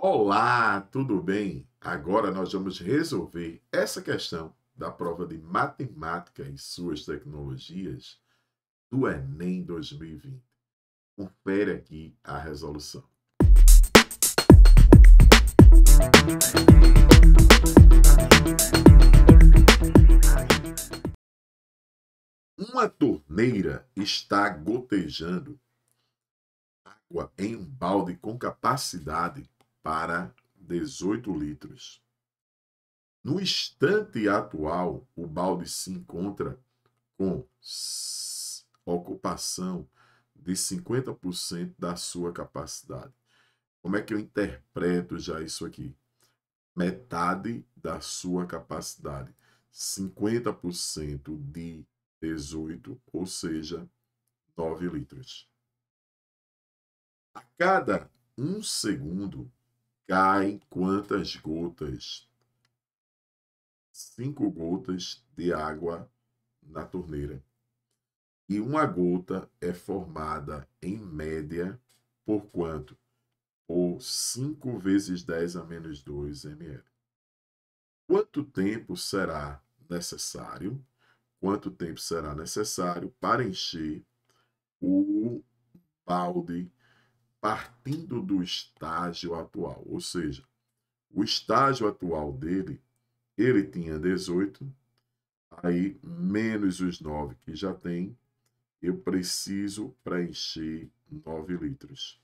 Olá, tudo bem? Agora nós vamos resolver essa questão da prova de matemática e suas tecnologias do Enem 2020. Confere aqui a resolução. Uma torneira está gotejando água em um balde com capacidade para 18 litros. No instante atual, o balde se encontra com ocupação de 50% da sua capacidade. Como é que eu interpreto já isso aqui? Metade da sua capacidade. 50% de 18, ou seja, 9 litros. A cada um segundo, caem quantas gotas? Cinco gotas de água na torneira. E uma gota é formada, em média, por quanto? Por 5 vezes 10 a menos 2 ml. Quanto tempo será necessário? Quanto tempo será necessário para encher o balde partindo do estágio atual, ou seja, o estágio atual dele, ele tinha 18, aí menos os 9 que já tem, eu preciso preencher 9 litros.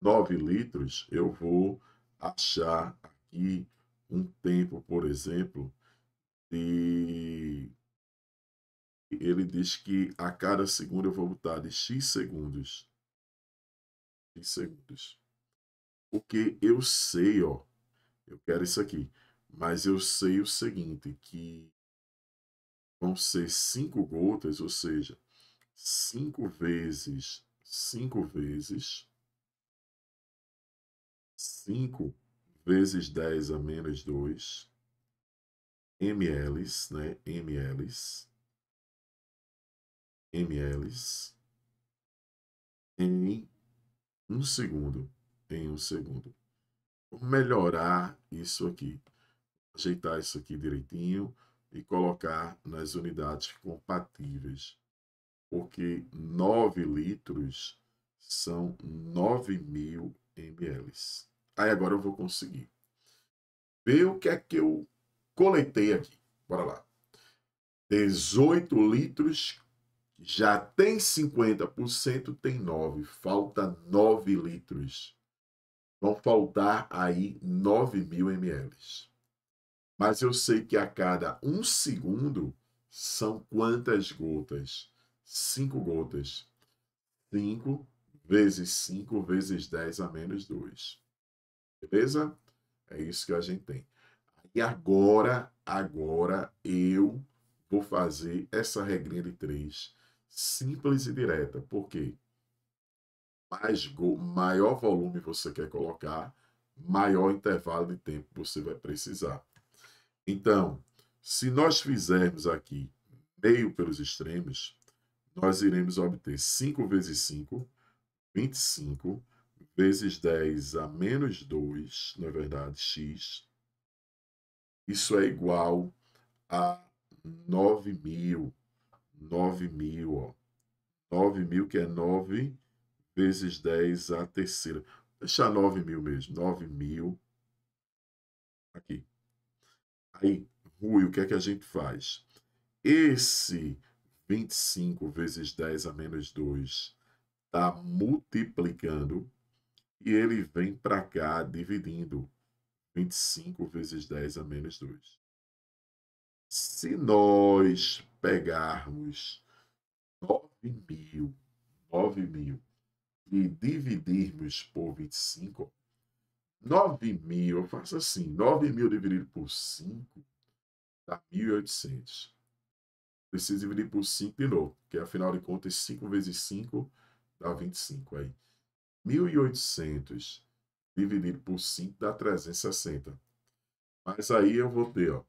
9 litros, eu vou achar aqui um tempo, por exemplo, de. Ele diz que a cada segundo eu vou botar de X segundos em segundos. Porque eu sei, ó, eu quero isso aqui. Mas eu sei o seguinte, que vão ser cinco gotas, ou seja, cinco vezes, cinco vezes, cinco vezes 10 a menos 2 ml, né? ml, ml em um segundo em um segundo. Vou melhorar isso aqui, ajeitar isso aqui direitinho e colocar nas unidades compatíveis, porque 9 litros são 9.000 ml. Aí agora eu vou conseguir ver o que é que eu coletei aqui. Bora lá. 18 litros já tem 50%, tem 9. Falta 9 litros. Vão faltar aí 9 mil ml. Mas eu sei que a cada um segundo são quantas gotas? 5 gotas. 5 vezes 5 vezes 10 a menos 2. Beleza? É isso que a gente tem. E agora, agora eu vou fazer essa regrinha de 3 simples e direta. Por quê? Mais gol, maior volume você quer colocar, maior intervalo de tempo você vai precisar. Então, se nós fizermos aqui meio pelos extremos, nós iremos obter 5 vezes 5, 25, vezes 10 a menos 2, na é verdade, x. Isso é igual a 9 mil 9 mil, ó. 9 mil, que é 9 vezes 10 a terceira. Vou deixar 9 mil mesmo. 9 mil. Aqui. Aí, Rui, o que é que a gente faz? Esse 25 vezes 10 a menos 2 está multiplicando e ele vem para cá dividindo. 25 vezes 10 a menos 2 se nós pegarmos 9 mil, 9 mil e dividirmos por 25, 9 mil, eu faço assim, 9 mil dividido por 5 dá 1.800. Preciso dividir por 5 de novo, porque afinal de contas 5 vezes 5 dá 25 aí. 1.800 dividido por 5 dá 360. Mas aí eu vou ter, ó,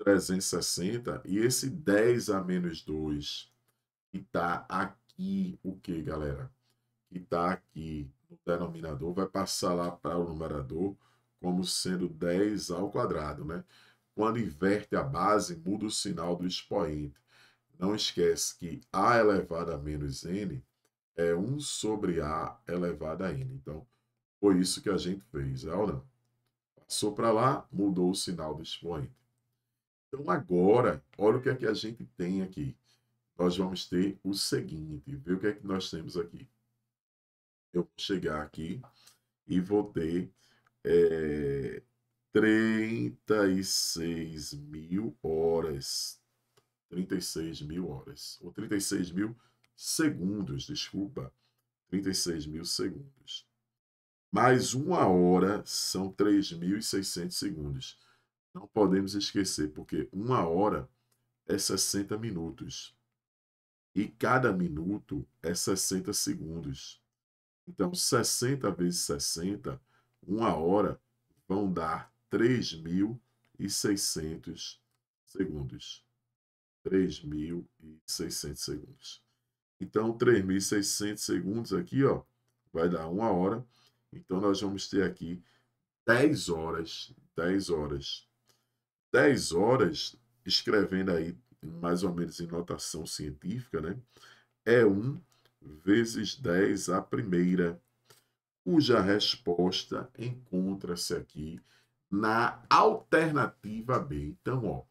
360 e esse 10 a menos 2 que está aqui, o que, galera? Que está aqui no denominador, vai passar lá para o numerador como sendo 10 ao quadrado, né? Quando inverte a base, muda o sinal do expoente. Não esquece que a elevado a menos n é 1 sobre a elevado a n. Então, foi isso que a gente fez, é ou não? Passou para lá, mudou o sinal do expoente. Então, agora, olha o que é que a gente tem aqui. Nós vamos ter o seguinte, vê o que é que nós temos aqui. Eu vou chegar aqui e vou ter é, 36 mil horas. 36 mil horas. Ou 36 mil segundos, desculpa. 36 mil segundos. Mais uma hora são 3.600 segundos. Não podemos esquecer, porque uma hora é 60 minutos. E cada minuto é 60 segundos. Então, 60 vezes 60, uma hora, vão dar 3.600 segundos. 3.600 segundos. Então, 3.600 segundos aqui, ó, vai dar uma hora. Então, nós vamos ter aqui 10 horas, 10 horas 10 horas escrevendo aí mais ou menos em notação científica, né? É 1 vezes 10 a primeira, cuja resposta encontra-se aqui na alternativa B. Então, ó,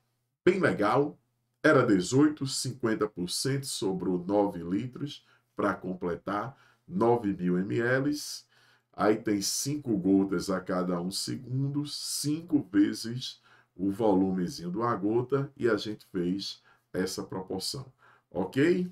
bem legal, era 18, 50%, sobrou 9 litros para completar 9 mil ml. Aí tem 5 gotas a cada 1 um segundo, 5 vezes o volumezinho do agota gota e a gente fez essa proporção, ok?